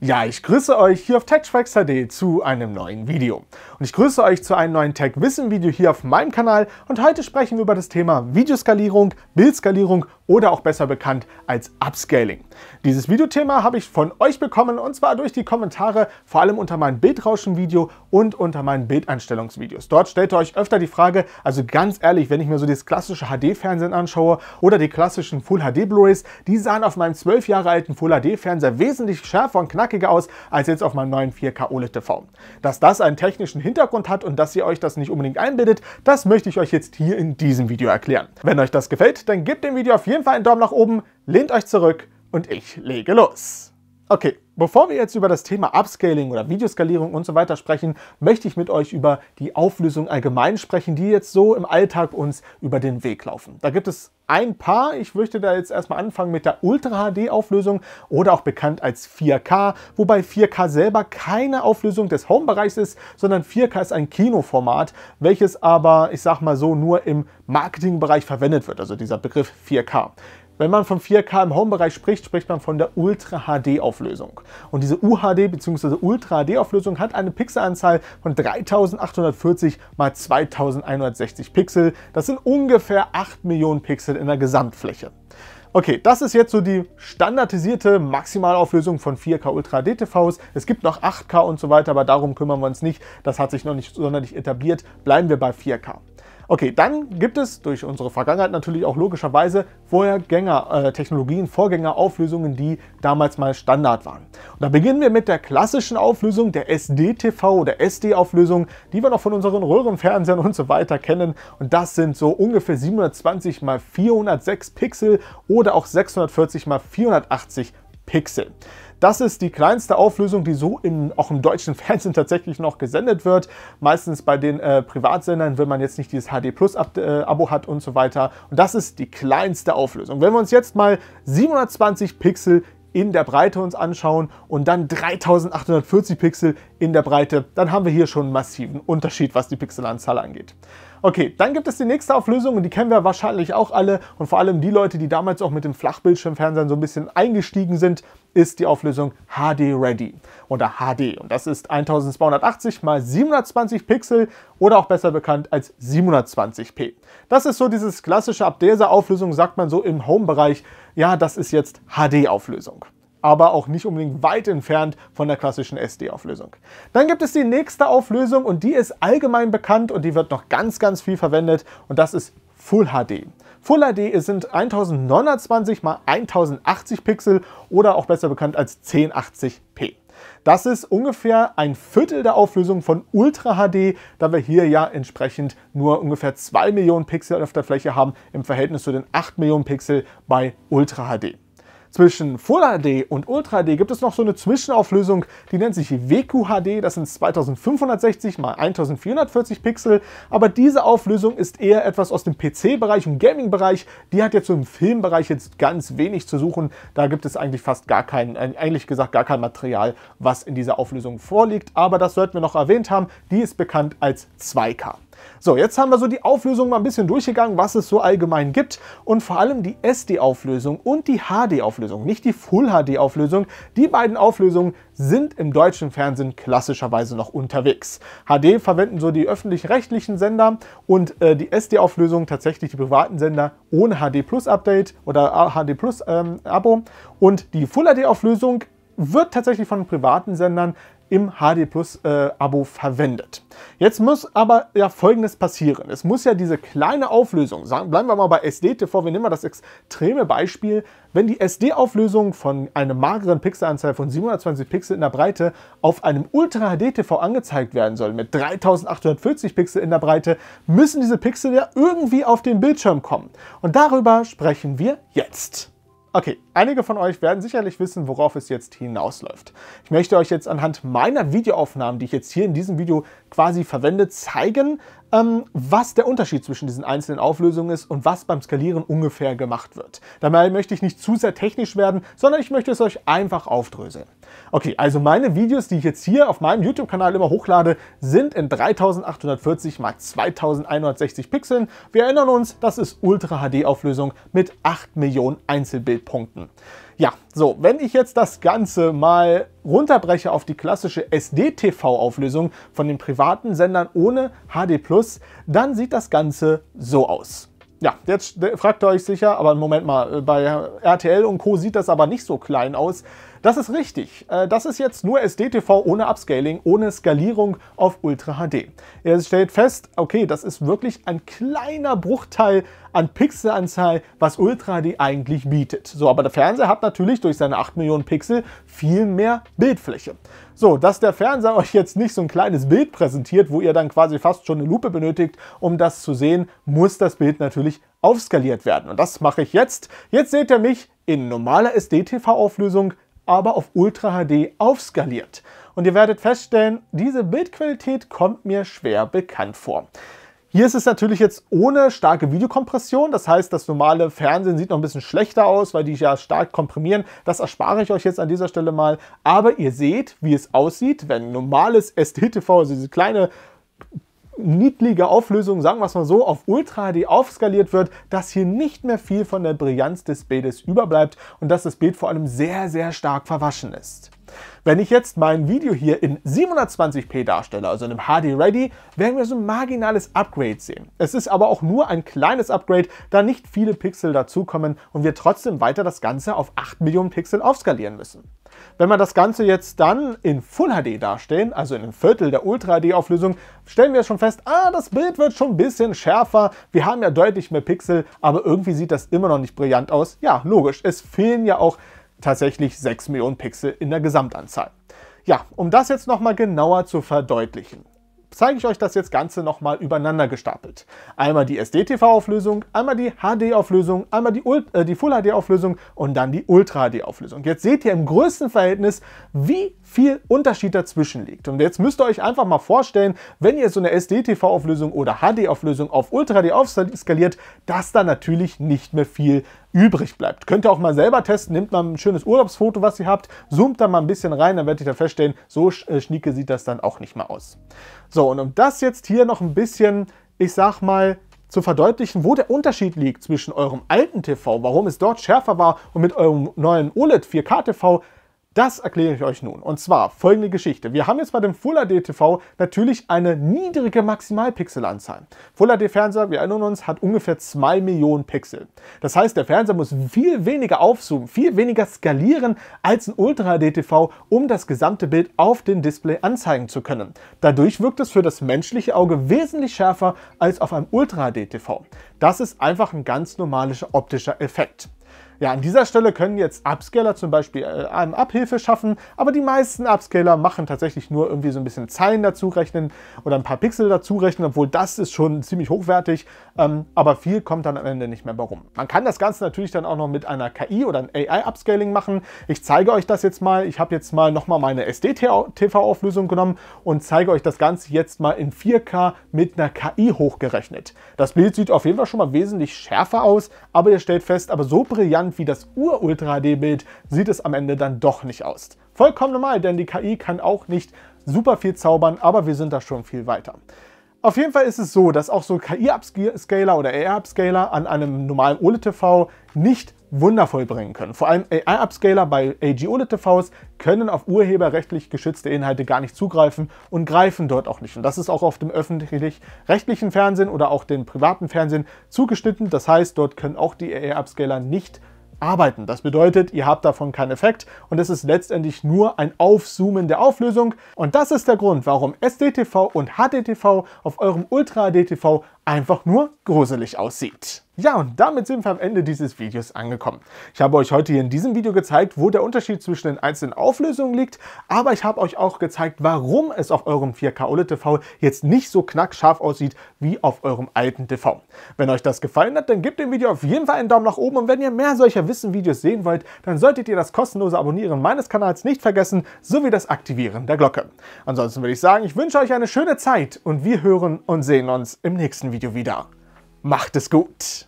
Ja, ich grüße euch hier auf TechTracks.de zu einem neuen Video. Und ich grüße euch zu einem neuen Tech-Wissen-Video hier auf meinem Kanal und heute sprechen wir über das Thema Videoskalierung, Bildskalierung oder auch besser bekannt als Upscaling. Dieses Videothema habe ich von euch bekommen und zwar durch die Kommentare, vor allem unter meinem Bildrauschen-Video und unter meinen Bildeinstellungsvideos. Dort stellt ihr euch öfter die Frage, also ganz ehrlich, wenn ich mir so das klassische HD-Fernsehen anschaue oder die klassischen Full HD-Blu-Rays, die sahen auf meinem 12 Jahre alten Full HD-Fernseher wesentlich schärfer und knackiger knackiger aus als jetzt auf meinem neuen 4K OLED TV. Dass das einen technischen Hintergrund hat und dass ihr euch das nicht unbedingt einbildet, das möchte ich euch jetzt hier in diesem Video erklären. Wenn euch das gefällt, dann gebt dem Video auf jeden Fall einen Daumen nach oben, lehnt euch zurück und ich lege los. Okay, Bevor wir jetzt über das Thema Upscaling oder Videoskalierung und so weiter sprechen, möchte ich mit euch über die Auflösung allgemein sprechen, die jetzt so im Alltag uns über den Weg laufen. Da gibt es ein paar. Ich möchte da jetzt erstmal anfangen mit der Ultra HD Auflösung oder auch bekannt als 4K, wobei 4K selber keine Auflösung des Home-Bereichs ist, sondern 4K ist ein Kinoformat, welches aber, ich sag mal so, nur im Marketingbereich verwendet wird, also dieser Begriff 4K. Wenn man von 4K im Home-Bereich spricht, spricht man von der Ultra-HD-Auflösung. Und diese UHD bzw. Ultra-HD-Auflösung hat eine Pixelanzahl von 3840 x 2160 Pixel. Das sind ungefähr 8 Millionen Pixel in der Gesamtfläche. Okay, das ist jetzt so die standardisierte Maximalauflösung von 4K Ultra HD TVs. Es gibt noch 8K und so weiter, aber darum kümmern wir uns nicht. Das hat sich noch nicht sonderlich etabliert. Bleiben wir bei 4K. Okay, dann gibt es durch unsere Vergangenheit natürlich auch logischerweise Vorgänger-Technologien, äh, Vorgängerauflösungen, die damals mal Standard waren. Und da beginnen wir mit der klassischen Auflösung der SD-TV oder SD-Auflösung, die wir noch von unseren Röhrenfernsehern und so weiter kennen. Und das sind so ungefähr 720 x 406 Pixel oder auch 640 x 480 Pixel. Das ist die kleinste Auflösung, die so in, auch im deutschen Fernsehen tatsächlich noch gesendet wird. Meistens bei den äh, Privatsendern, wenn man jetzt nicht dieses HD Plus äh, Abo hat und so weiter. Und das ist die kleinste Auflösung. Wenn wir uns jetzt mal 720 Pixel in der Breite uns anschauen und dann 3840 Pixel in der Breite, dann haben wir hier schon einen massiven Unterschied, was die Pixelanzahl angeht. Okay, dann gibt es die nächste Auflösung und die kennen wir wahrscheinlich auch alle und vor allem die Leute, die damals auch mit dem Flachbildschirmfernsehen so ein bisschen eingestiegen sind, ist die Auflösung HD Ready oder HD und das ist 1280 x 720 Pixel oder auch besser bekannt als 720p. Das ist so dieses klassische ab dieser Auflösung sagt man so im Home-Bereich, ja das ist jetzt HD-Auflösung aber auch nicht unbedingt weit entfernt von der klassischen SD-Auflösung. Dann gibt es die nächste Auflösung und die ist allgemein bekannt und die wird noch ganz, ganz viel verwendet und das ist Full HD. Full HD sind 1920 x 1080 Pixel oder auch besser bekannt als 1080p. Das ist ungefähr ein Viertel der Auflösung von Ultra HD, da wir hier ja entsprechend nur ungefähr 2 Millionen Pixel auf der Fläche haben im Verhältnis zu den 8 Millionen Pixel bei Ultra HD. Zwischen Full HD und Ultra HD gibt es noch so eine Zwischenauflösung, die nennt sich WQHD, das sind 2560 x 1440 Pixel, aber diese Auflösung ist eher etwas aus dem PC-Bereich und Gaming-Bereich, die hat jetzt so im Filmbereich jetzt ganz wenig zu suchen, da gibt es eigentlich fast gar kein, äh, eigentlich gesagt gar kein Material, was in dieser Auflösung vorliegt, aber das sollten wir noch erwähnt haben, die ist bekannt als 2K. So, jetzt haben wir so die Auflösung mal ein bisschen durchgegangen, was es so allgemein gibt und vor allem die SD-Auflösung und die HD-Auflösung, nicht die Full-HD-Auflösung. Die beiden Auflösungen sind im deutschen Fernsehen klassischerweise noch unterwegs. HD verwenden so die öffentlich-rechtlichen Sender und äh, die SD-Auflösung tatsächlich die privaten Sender ohne HD Plus Update oder HD Plus ähm, Abo und die Full HD-Auflösung wird tatsächlich von privaten Sendern im HD Plus äh, Abo verwendet. Jetzt muss aber ja folgendes passieren. Es muss ja diese kleine Auflösung, sagen, bleiben wir mal bei SD-TV, wir nehmen mal das extreme Beispiel, wenn die SD-Auflösung von einer mageren Pixelanzahl von 720 Pixel in der Breite auf einem Ultra HD-TV angezeigt werden soll, mit 3840 Pixel in der Breite, müssen diese Pixel ja irgendwie auf den Bildschirm kommen. Und darüber sprechen wir jetzt. Okay, einige von euch werden sicherlich wissen, worauf es jetzt hinausläuft. Ich möchte euch jetzt anhand meiner Videoaufnahmen, die ich jetzt hier in diesem Video quasi verwende, zeigen, ähm, was der Unterschied zwischen diesen einzelnen Auflösungen ist und was beim Skalieren ungefähr gemacht wird. Dabei möchte ich nicht zu sehr technisch werden, sondern ich möchte es euch einfach aufdröseln. Okay, also meine Videos, die ich jetzt hier auf meinem YouTube-Kanal immer hochlade, sind in 3840 x 2160 Pixeln. Wir erinnern uns, das ist Ultra HD-Auflösung mit 8 Millionen Einzelbildpunkten. Ja, so, wenn ich jetzt das Ganze mal runterbreche auf die klassische SD-TV-Auflösung von den privaten Sendern ohne HD+, dann sieht das Ganze so aus. Ja, jetzt fragt ihr euch sicher, aber Moment mal, äh, bei RTL und Co. sieht das aber nicht so klein aus. Das ist richtig. Äh, das ist jetzt nur SDTV ohne Upscaling, ohne Skalierung auf Ultra HD. Er stellt fest, okay, das ist wirklich ein kleiner Bruchteil an Pixelanzahl, was Ultra HD eigentlich bietet. So, aber der Fernseher hat natürlich durch seine 8 Millionen Pixel viel mehr Bildfläche. So, dass der Fernseher euch jetzt nicht so ein kleines Bild präsentiert, wo ihr dann quasi fast schon eine Lupe benötigt, um das zu sehen, muss das Bild natürlich aufskaliert werden. Und das mache ich jetzt. Jetzt seht ihr mich in normaler SD-TV-Auflösung aber auf Ultra HD aufskaliert. Und ihr werdet feststellen, diese Bildqualität kommt mir schwer bekannt vor. Hier ist es natürlich jetzt ohne starke Videokompression, das heißt, das normale Fernsehen sieht noch ein bisschen schlechter aus, weil die ja stark komprimieren. Das erspare ich euch jetzt an dieser Stelle mal. Aber ihr seht, wie es aussieht, wenn normales SDTV, also diese kleine niedrige Auflösung, sagen wir es mal so, auf Ultra HD aufskaliert wird, dass hier nicht mehr viel von der Brillanz des Bildes überbleibt und dass das Bild vor allem sehr, sehr stark verwaschen ist. Wenn ich jetzt mein Video hier in 720p darstelle, also in einem HD Ready, werden wir so ein marginales Upgrade sehen. Es ist aber auch nur ein kleines Upgrade, da nicht viele Pixel dazukommen und wir trotzdem weiter das Ganze auf 8 Millionen Pixel aufskalieren müssen. Wenn wir das Ganze jetzt dann in Full HD darstellen, also in einem Viertel der Ultra HD Auflösung, stellen wir schon fest, ah, das Bild wird schon ein bisschen schärfer, wir haben ja deutlich mehr Pixel, aber irgendwie sieht das immer noch nicht brillant aus. Ja, logisch, es fehlen ja auch tatsächlich 6 Millionen Pixel in der Gesamtanzahl. Ja, um das jetzt nochmal genauer zu verdeutlichen zeige ich euch das jetzt Ganze nochmal übereinander gestapelt. Einmal die SDTV-Auflösung, einmal die HD-Auflösung, einmal die, äh, die Full-HD-Auflösung und dann die Ultra-HD-Auflösung. Jetzt seht ihr im größten Verhältnis, wie viel Unterschied dazwischen liegt. Und jetzt müsst ihr euch einfach mal vorstellen, wenn ihr so eine SDTV-Auflösung oder HD-Auflösung auf Ultra-HD aufskaliert, dass da natürlich nicht mehr viel übrig bleibt. Könnt ihr auch mal selber testen, nehmt mal ein schönes Urlaubsfoto, was ihr habt, zoomt da mal ein bisschen rein, dann werdet ihr da feststellen, so äh, schnieke sieht das dann auch nicht mal aus. So, und um das jetzt hier noch ein bisschen, ich sag mal, zu verdeutlichen, wo der Unterschied liegt zwischen eurem alten TV, warum es dort schärfer war und mit eurem neuen OLED 4K TV das erkläre ich euch nun. Und zwar folgende Geschichte. Wir haben jetzt bei dem Full HD TV natürlich eine niedrige Maximalpixelanzahl. Full HD Fernseher, wir erinnern uns, hat ungefähr 2 Millionen Pixel. Das heißt, der Fernseher muss viel weniger aufzoomen, viel weniger skalieren als ein Ultra HD TV, um das gesamte Bild auf den Display anzeigen zu können. Dadurch wirkt es für das menschliche Auge wesentlich schärfer als auf einem Ultra HD TV. Das ist einfach ein ganz normaler optischer Effekt. Ja, an dieser Stelle können jetzt Upscaler zum Beispiel äh, einem Abhilfe schaffen, aber die meisten Upscaler machen tatsächlich nur irgendwie so ein bisschen Zeilen dazu rechnen oder ein paar Pixel dazu rechnen, obwohl das ist schon ziemlich hochwertig, ähm, aber viel kommt dann am Ende nicht mehr bei rum. Man kann das Ganze natürlich dann auch noch mit einer KI oder einem AI-Upscaling machen. Ich zeige euch das jetzt mal. Ich habe jetzt mal nochmal meine SD-TV-Auflösung genommen und zeige euch das Ganze jetzt mal in 4K mit einer KI hochgerechnet. Das Bild sieht auf jeden Fall schon mal wesentlich schärfer aus, aber ihr stellt fest, aber so brillant spannend wie das Ur-Ultra-HD-Bild sieht es am Ende dann doch nicht aus. Vollkommen normal, denn die KI kann auch nicht super viel zaubern, aber wir sind da schon viel weiter. Auf jeden Fall ist es so, dass auch so KI-Upscaler oder AR-Upscaler an einem normalen OLED-TV nicht wundervoll bringen können. Vor allem AI-Upscaler bei AG-OLED-TVs können auf urheberrechtlich geschützte Inhalte gar nicht zugreifen und greifen dort auch nicht. Und das ist auch auf dem öffentlich-rechtlichen Fernsehen oder auch dem privaten Fernsehen zugeschnitten. Das heißt, dort können auch die AI-Upscaler nicht arbeiten. Das bedeutet, ihr habt davon keinen Effekt und es ist letztendlich nur ein Aufzoomen der Auflösung. Und das ist der Grund, warum SDTV und HDTV auf eurem Ultra hdtv einfach nur gruselig aussieht. Ja, und damit sind wir am Ende dieses Videos angekommen. Ich habe euch heute hier in diesem Video gezeigt, wo der Unterschied zwischen den einzelnen Auflösungen liegt, aber ich habe euch auch gezeigt, warum es auf eurem 4K OLED TV jetzt nicht so knackscharf aussieht wie auf eurem alten TV. Wenn euch das gefallen hat, dann gebt dem Video auf jeden Fall einen Daumen nach oben und wenn ihr mehr solcher Wissen-Videos sehen wollt, dann solltet ihr das kostenlose Abonnieren meines Kanals nicht vergessen, sowie das Aktivieren der Glocke. Ansonsten würde ich sagen, ich wünsche euch eine schöne Zeit und wir hören und sehen uns im nächsten Video wieder. Macht es gut!